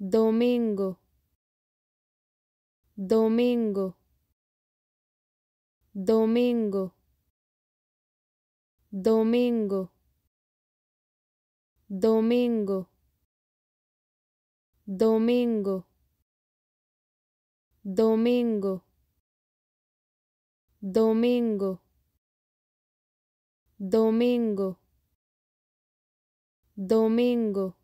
domingo, domingo, domingo, domingo, domingo, domingo, domingo, domingo, domingo, domingo.